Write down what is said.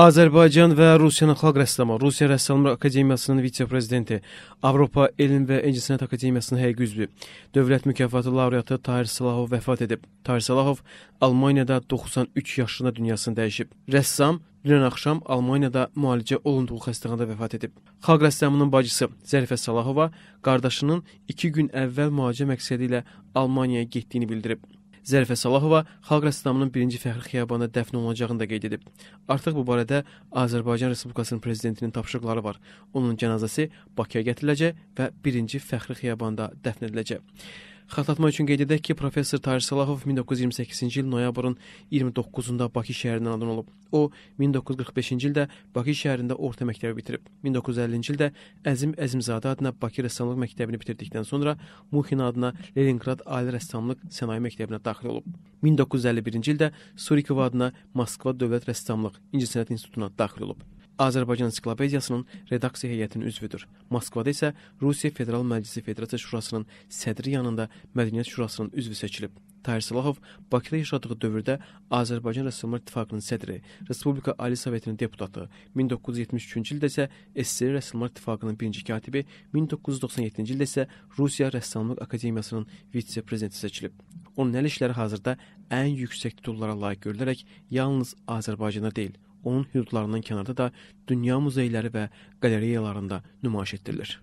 Azərbaycan və Rusiyanın xalq rəssamı, Rusiya Rəssamlar Akademiyasının vitse-prezidenti, Avropa Elm və İncəsənət Akademiyasının həqiqi üzvü, dövlət mükafatı laureatı Tahir Salahov vəfat edib. Tahir Salahov Almaniyada 93 yaşında dünyasını dəyişib. Rəssam dünən axşam Almaniyada müalicə olunduğu xəstəxanada vəfat edib. Xalq rəssamının bacısı Zərifə Salahova qardaşının 2 gün əvvəl müalicə məqsədi ilə Almaniyaya getdiyini bildirib. Zərifə Salahova Xalq rəssamının birinci fəxri xiyabanda dəfn olunacağını da qeyd edib. Artıq bu barədə Azərbaycan Respublikasının prezidentinin tapşırıqları var. Onun cənazəsi Bakıya gətiriləcək və birinci fəxri xiyabanda dəfn ediləcək. Xatırlatma üçün qeyd edək ki, professor Tarih Salahov 1928-ci il noyabrın 29-da Bakı şəhərindən anadan olub. O 1945-ci ildə Bakı şəhərində orta məktəbi bitirib. 1950-ci ildə Əzim Əzimzadə adına Bakı rəssamlıq məktəbini bitirdikdən sonra Muxin adına Leninqrad Ali Rəssamlıq Sənaye Məktəbinə daxil olub. 1951-ci ildə Surikov adına Moskva Dövlət Rəssamlıq İncəsənət İnstitutuna daxil olub. Azərbaycan Ensiklopediyasının redaksiya heyətinin üzvüdür. Moskvada isə Rusiya Federal Məclisi Federasiya Şurasının sədri yanında Mədəniyyət Şurasının üzvü seçilib. Tahir Salahov Bakıda yaşadığı dövrdə Azərbaycan Rəssamlar İttifaqının sədri, Respublika Ali Sovetinin deputatı, 1973-cü ildə isə SSR Rəssamlar İttifaqının birinci katibi, 1997-ci ildə isə Rusiya Rəssamlıq Akademiyasının vitse-prezidenti seçilib. Onun əl işləri hazırda ən yüksək titullara layiq görülərək yalnız Azərbaycanda deyil, onun hüdudlarından kənarda da dünya muzeyləri və qaleriyalarında nümayiş etdirilir.